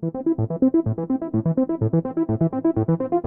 Thank you.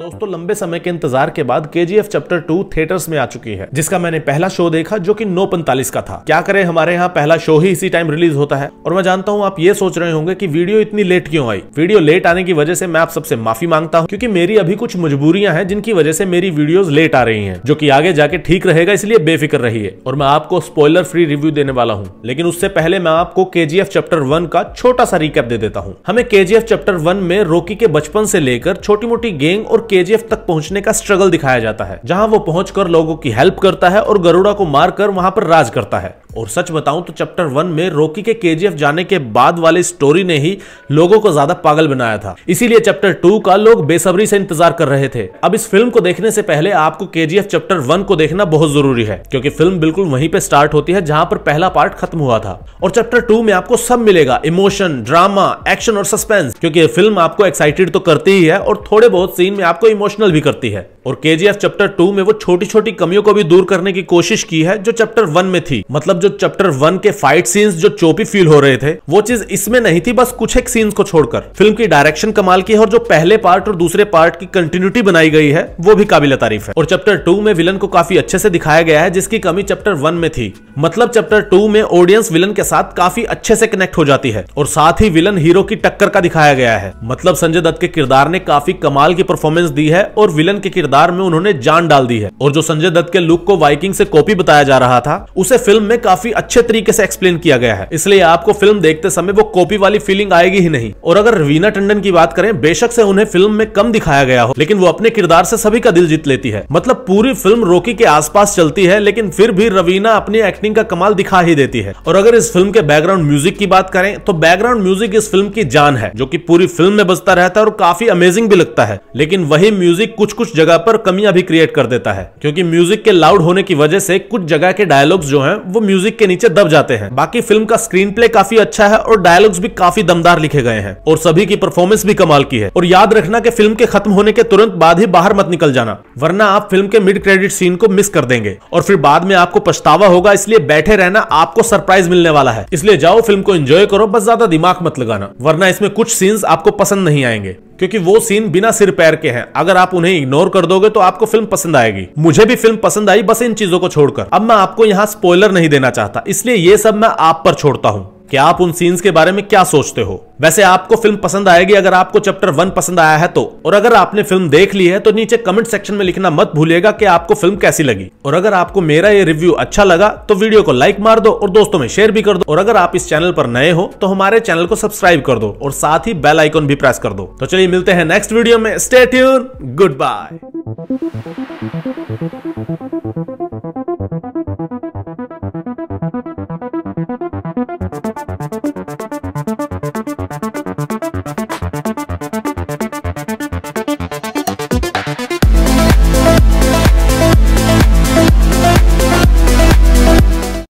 दोस्तों लंबे समय के इंतजार के बाद K G F chapter two theatres में आ चुकी है जिसका मैंने पहला शो देखा जो कि नौ पैंतालीस का था क्या करें हमारे यहाँ पहला शो ही इसी टाइम रिलीज होता है और मैं जानता हूँ आप ये सोच रहे होंगे की वीडियो इतनी लेट क्यों आई वीडियो लेट आने की वजह से मैं आप सबसे माफी मांगता हूँ क्योंकि मेरी अभी कुछ मजबूरियां हैं जिनकी वजह से मेरी वीडियो लेट आ रही है जो की आगे जाके ठीक रहेगा इसलिए बेफिक्र है और मैं आपको स्पॉयलर फ्री रिव्यू देने वाला हूँ लेकिन उससे पहले मैं आपको एफ चैप्टर वन का छोटा सा रिकेप दे देता हूँ हमें एफ चैप्टर वन में रोकी के बचपन से लेकर छोटी मोटी गेंग और के तक पहुंचने का स्ट्रगल दिखाया जाता है जहां वो पहुंचकर लोगों की हेल्प करता है और गरुड़ा को मारकर वहां पर राज करता है और सच बताऊं तो चैप्टर वन में रोकी के केजीएफ जाने के बाद वाली स्टोरी ने ही लोगों को ज्यादा पागल बनाया था इसीलिए चैप्टर टू का लोग बेसब्री से इंतजार कर रहे थे अब इस फिल्म को देखने से पहले आपको केजीएफ चैप्टर वन को देखना बहुत जरूरी है क्योंकि फिल्म बिल्कुल वहीं पे स्टार्ट होती है जहां पर पहला पार्ट खत्म हुआ था और चैप्टर टू में आपको सब मिलेगा इमोशन ड्रामा एक्शन और सस्पेंस क्योंकि फिल्म आपको एक्साइटेड तो करती ही है और थोड़े बहुत सीन में आपको इमोशनल भी करती है और के चैप्टर टू में वो छोटी छोटी कमियों को भी दूर करने की कोशिश की है जो चैप्टर वन में थी मतलब जो चैप्टर वन के फाइट सीन्स जो चोपी फील हो रहे थे वो चीज इसमें नहीं थी बस कुछ एक सीन्स को छोड़कर फिल्म की डायरेक्शन कमाल की है और जो पहले पार्ट और दूसरे पार्ट की कंटिन्यूटी बनाई गई है वो भी काबिल तारीफ है और चैप्टर टू में विलन को काफी अच्छे से दिखाया गया है जिसकी कमी चैप्टर वन में थी मतलब चैप्टर टू में ऑडियंस विलन के साथ काफी अच्छे से कनेक्ट हो जाती है और साथ ही विलन हीरो की टक्कर का दिखाया गया है मतलब संजय दत्त के किरदार ने काफी कमाल की परफॉर्मेंस दी है और विलन के किरदार किरदार में उन्होंने जान डाल दी है और जो संजय दत्त के लुक को वाइकिंग से कॉपी बताया जा रहा था उसे फिल्म में काफी अच्छे तरीके से एक्सप्लेन किया गया है इसलिए आपको फिल्म देखते समय वो कॉपी वाली फीलिंग आएगी ही नहीं और अगर रवीना टंडन की बात करें बेशक से उन्हें फिल्म में कम दिखाया गया हो लेकिन वो अपने किरदार से सभी का दिल जीत लेती है मतलब पूरी फिल्म रोकी के आसपास चलती है लेकिन फिर भी रवीना अपनी एक्टिंग का कमाल दिखा ही देती है और अगर इस फिल्म के बैकग्राउंड म्यूजिक की बात करें तो बैकग्राउंड म्यूजिक इस फिल्म की जान है जो की पूरी फिल्म में बजता रहता है और काफी अमेजिंग भी लगता है लेकिन वही म्यूजिक कुछ कुछ जगह पर कमियां भी क्रिएट कर देता है क्योंकि म्यूजिक के लाउड होने की वजह से कुछ जगह के डायलॉग्स जो हैं वो म्यूजिक के नीचे दब जाते हैं बाकी फिल्म का स्क्रीन प्ले काफी अच्छा है और डायलॉग्स भी काफी दमदार लिखे गए हैं और सभी की परफॉर्मेंस भी कमाल की है और याद रखना की फिल्म के खत्म होने के तुरंत बाद ही बाहर मत निकल जाना वरना आप फिल्म के मिड क्रेडिट सीन को मिस कर देंगे और फिर बाद में आपको पछतावा होगा इसलिए बैठे रहना आपको सरप्राइज मिलने वाला है इसलिए जाओ फिल्म को एंजॉय करो बस ज्यादा दिमाग मत लगाना वरना इसमें कुछ सीन्स आपको पसंद नहीं आएंगे क्योंकि वो सीन बिना सिर पैर के हैं अगर आप उन्हें इग्नोर कर दोगे तो आपको फिल्म पसंद आएगी मुझे भी फिल्म पसंद आई बस इन चीजों को छोड़कर अब मैं आपको यहाँ स्पॉइलर नहीं देना चाहता इसलिए ये सब मैं आप पर छोड़ता हूँ कि आप उन सीन्स के बारे में क्या सोचते हो वैसे आपको फिल्म पसंद आएगी अगर आपको चैप्टर वन पसंद आया है तो और अगर आपने फिल्म देख ली है तो नीचे कमेंट सेक्शन में लिखना मत भूलिएगा कि आपको फिल्म कैसी लगी और अगर आपको मेरा ये रिव्यू अच्छा लगा तो वीडियो को लाइक मार दो और दोस्तों में शेयर भी कर दो और अगर आप इस चैनल पर नए हो तो हमारे चैनल को सब्सक्राइब कर दो और साथ ही बेल आइकॉन भी प्रेस कर दो तो चलिए मिलते हैं नेक्स्ट वीडियो में स्टेट्यून गुड बाय